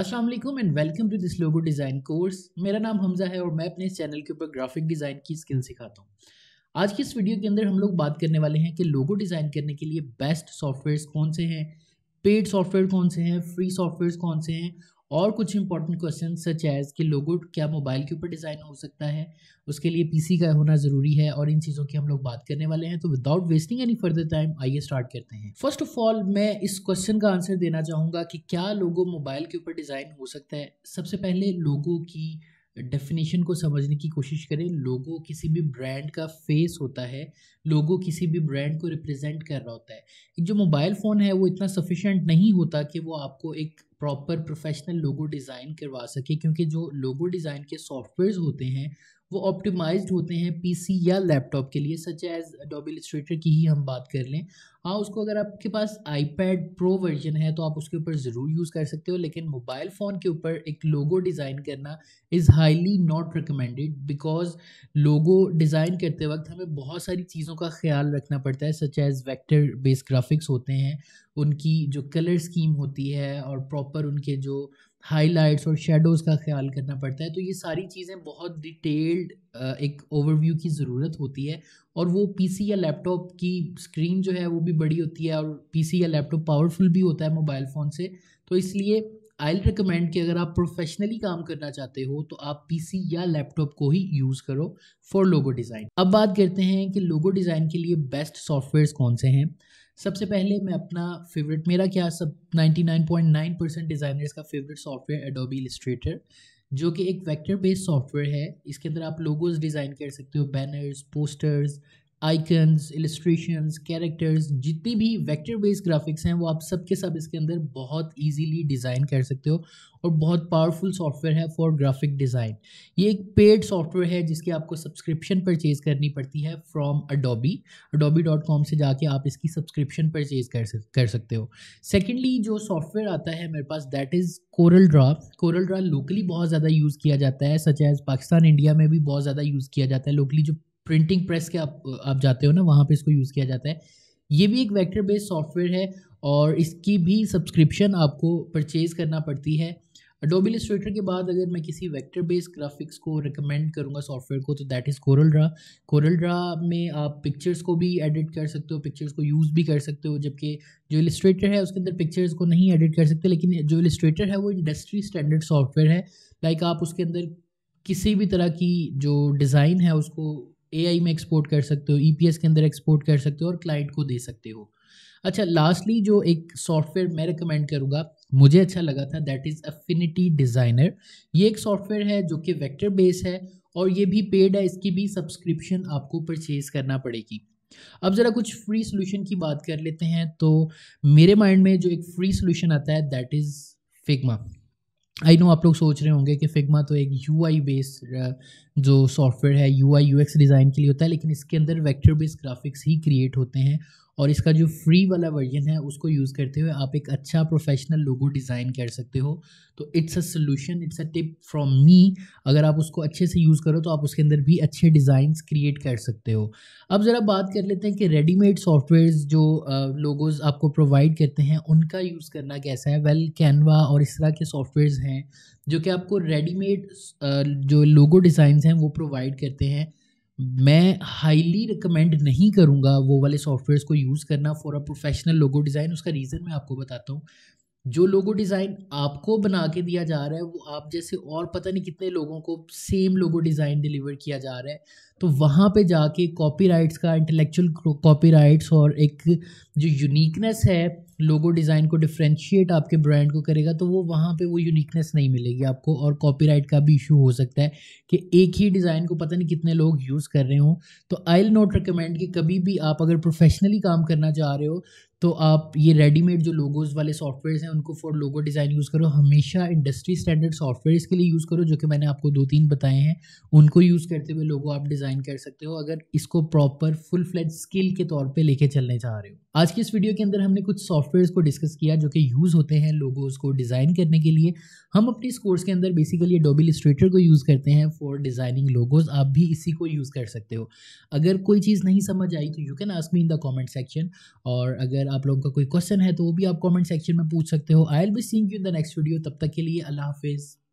अस्सलाम वालेकुम and welcome to this logo design course मेरा नाम हमज़ा है और मैं अपने इस चैनल के ऊपर ग्राफिक डिज़ाइन की स्किल सिखाता हूँ आज की इस वीडियो के अंदर हम लोग बात करने वाले हैं कि लोगो डिज़ाइन करने के लिए बेस्ट सॉफ्टवेयर्स कौन से हैं पेड सॉफ्टवेयर कौन से हैं फ्री सॉफ्टवेयर कौन से हैं और कुछ इंपॉर्टेंट क्वेश्चन सच एज कि लोगो क्या मोबाइल के ऊपर डिज़ाइन हो सकता है उसके लिए पीसी का होना ज़रूरी है और इन चीज़ों की हम लोग बात करने वाले हैं तो without wasting any further time आइए स्टार्ट करते हैं फर्स्ट ऑफ ऑल मैं इस क्वेश्चन का आंसर देना चाहूँगा कि क्या लोगो मोबाइल के ऊपर डिज़ाइन हो सकता है सबसे पहले लोगों की डेफिनेशन को समझने की कोशिश करें लोगो किसी भी ब्रांड का फेस होता है लोगो किसी भी ब्रांड को रिप्रेजेंट कर रहा होता है एक जो मोबाइल फ़ोन है वो इतना सफिशेंट नहीं होता कि वो आपको एक प्रॉपर प्रोफेशनल लोगो डिज़ाइन करवा सके क्योंकि जो लोगो डिज़ाइन के सॉफ्टवेयर्स होते हैं वो ऑप्टिमाइज्ड होते हैं पीसी या लैपटॉप के लिए सच एज डॉबी इलिस्ट्रेटर की ही हम बात कर लें हाँ उसको अगर आपके पास आईपैड प्रो वर्जन है तो आप उसके ऊपर ज़रूर यूज़ कर सकते हो लेकिन मोबाइल फ़ोन के ऊपर एक लोगो डिज़ाइन करना is highly not recommended because logo design करते वक्त हमें बहुत सारी चीज़ों का ख्याल रखना पड़ता है such as vector based graphics होते हैं उनकी जो कलर स्कीम होती है और प्रॉपर उनके जो हाइलाइट्स और शेडोज़ का ख्याल करना पड़ता है तो ये सारी चीज़ें बहुत डिटेल्ड एक ओवरव्यू की ज़रूरत होती है और वो पीसी या लैपटॉप की स्क्रीन जो है वो भी बड़ी होती है और पीसी या लैपटॉप पावरफुल भी होता है मोबाइल फ़ोन से तो इसलिए आई रिकमेंड कि अगर आप प्रोफेशनली काम करना चाहते हो तो आप पीसी या लैपटॉप को ही यूज़ करो फॉर लोगो डिज़ाइन अब बात करते हैं कि लोगो डिज़ाइन के लिए बेस्ट सॉफ्टवेयर कौन से हैं सबसे पहले मैं अपना फेवरेट मेरा क्या सब 99.9 परसेंट डिज़ाइनर्स का फेवरेट सॉफ्टवेयर एडोबी इलस्ट्रेटर जो कि एक वेक्टर बेस्ड सॉफ्टवेयर है इसके अंदर आप लोगोज डिज़ाइन कर सकते हो banners posters icons illustrations characters जितनी भी वेक्टर बेस्ड ग्राफिक्स हैं वो आप सब के सब इसके अंदर बहुत इजीली डिज़ाइन कर सकते हो और बहुत पावरफुल सॉफ्टवेयर है फॉर ग्राफिक डिज़ाइन ये एक पेड सॉफ्टवेयर है जिसकी आपको सब्सक्रिप्शन परचेज़ करनी पड़ती है from Adobe Adobe dot com से जाके आप इसकी सब्सक्रिप्शन परचेज़ कर सक, कर सकते हो सेकेंडली जो सॉफ्टवेयर आता है मेरे पास that is Corel draw Corel draw locally बहुत ज़्यादा यूज़ किया जाता है सच एज़ पाकिस्तान इंडिया में भी बहुत ज़्यादा यूज़ किया जाता है लोकली जो प्रिंटिंग प्रेस के आप आप जाते हो ना वहाँ पे इसको यूज़ किया जाता है ये भी एक वेक्टर बेस्ड सॉफ्टवेयर है और इसकी भी सब्सक्रिप्शन आपको परचेज़ करना पड़ती है अडोबी इलस्ट्रेटर के बाद अगर मैं किसी वेक्टर बेस्ड ग्राफिक्स को रिकमेंड करूँगा सॉफ्टवेयर को तो that is Corel draw Corel draw में आप पिक्चर्स को भी एडिट कर सकते हो पिक्चर्स को यूज़ भी कर सकते हो जबकि जो इलस्ट्रेटर है उसके अंदर पिक्चर्स को नहीं एडिट कर सकते लेकिन जो इलस्ट्रेटर है वो इंडस्ट्री स्टैंडर्ड सॉफ्टवेयर है लाइक आप उसके अंदर किसी भी तरह की जो डिज़ाइन है उसको ए में एक्सपोर्ट कर सकते हो ई e के अंदर एक्सपोर्ट कर सकते हो और क्लाइंट को दे सकते हो अच्छा लास्टली जो एक सॉफ्टवेयर मैं रिकमेंड करूँगा मुझे अच्छा लगा था दैट इज़ अफिनिटी डिज़ाइनर ये एक सॉफ्टवेयर है जो कि वेक्टर बेस है और ये भी पेड है इसकी भी सब्सक्रिप्शन आपको परचेज़ करना पड़ेगी अब ज़रा कुछ फ्री सोल्यूशन की बात कर लेते हैं तो मेरे माइंड में जो एक फ्री सोल्यूशन आता है that is Figma I know आप लोग सोच रहे होंगे कि फिगमा तो एक यू आई बेस्ड जो सॉफ्टवेयर है U I U X design के लिए होता है लेकिन इसके अंदर वैक्टर बेस्ड ग्राफिक्स ही क्रिएट होते हैं और इसका जो फ्री वाला वर्जन है उसको यूज़ करते हुए आप एक अच्छा प्रोफेशनल लोगो डिज़ाइन कर सकते हो तो it's a solution it's a tip from me अगर आप उसको अच्छे से यूज़ करो तो आप उसके अंदर भी अच्छे डिज़ाइंस क्रिएट कर सकते हो अब ज़रा बात कर लेते हैं कि रेडीमेड सॉफ्टवेयर जो लोगोज़ आपको प्रोवाइड करते हैं उनका यूज़ करना कैसा है वेल well, कैनवा और इस तरह के सॉफ्टवेयर हैं जो कि आपको रेडीमेड जो लोगो डिज़ाइंस हैं वो प्रोवाइड करते हैं मैं हाईली रिकमेंड नहीं करूँगा वो वाले सॉफ्टवेयर को यूज़ करना for a professional logo design उसका रीज़न मैं आपको बताता हूँ जो लोगो डिज़ाइन आपको बना के दिया जा रहा है वो आप जैसे और पता नहीं कितने लोगों को सेम लोगो डिज़ाइन डिलीवर किया जा रहा है तो वहाँ पे जाके कॉपीराइट्स का इंटेलेक्चुअल कॉपीराइट्स और एक जो यूनिकनेस है लोगो डिज़ाइन को डिफ्रेंशिएट आपके ब्रांड को करेगा तो वो वहाँ पे वो यूनिकनेस नहीं मिलेगी आपको और कॉपीराइट का भी इशू हो सकता है कि एक ही डिज़ाइन को पता नहीं कितने लोग यूज़ कर रहे हों तो आई एल नॉट रिकमेंड कि कभी भी आप अगर प्रोफेशनली काम करना चाह रहे हो तो आप ये रेडीमेड जो लोगोज़ वाले सॉफ्टवेयर हैं उनको फॉर लोगो डिज़ाइन यूज़ करो हमेशा इंडस्ट्री स्टैंडर्ड सॉफ्टवेयर के लिए यूज़ करो जो कि मैंने आपको दो तीन बताए हैं उनको यूज़ करते हुए लोगो आप डिज़ाइन कर सकते हो अगर इसको प्रॉपर फुल फ्लैज स्किल के तौर पर लेके चलने चाह रहे हो आज के इस वीडियो के अंदर हमने कुछ सॉफ्टवेयर्स को डिस्कस किया जो कि यूज़ होते हैं लोगोज़ को डिज़ाइन करने के लिए हम अपने इस कोर्स के अंदर बेसिकली डोबिल स्ट्रेटर को यूज़ करते हैं फॉर डिज़ाइनिंग लोगोज़ आप भी इसी को यूज़ कर सकते हो अगर कोई चीज़ नहीं समझ आई तो you can ask me in the comment section और अगर आप लोगों का कोई क्वेश्चन है तो वो भी आप कॉमेंट सेक्शन में पूछ सकते हो I'll be seeing you in the next video तब तक के लिए अल्लाह हाफिज़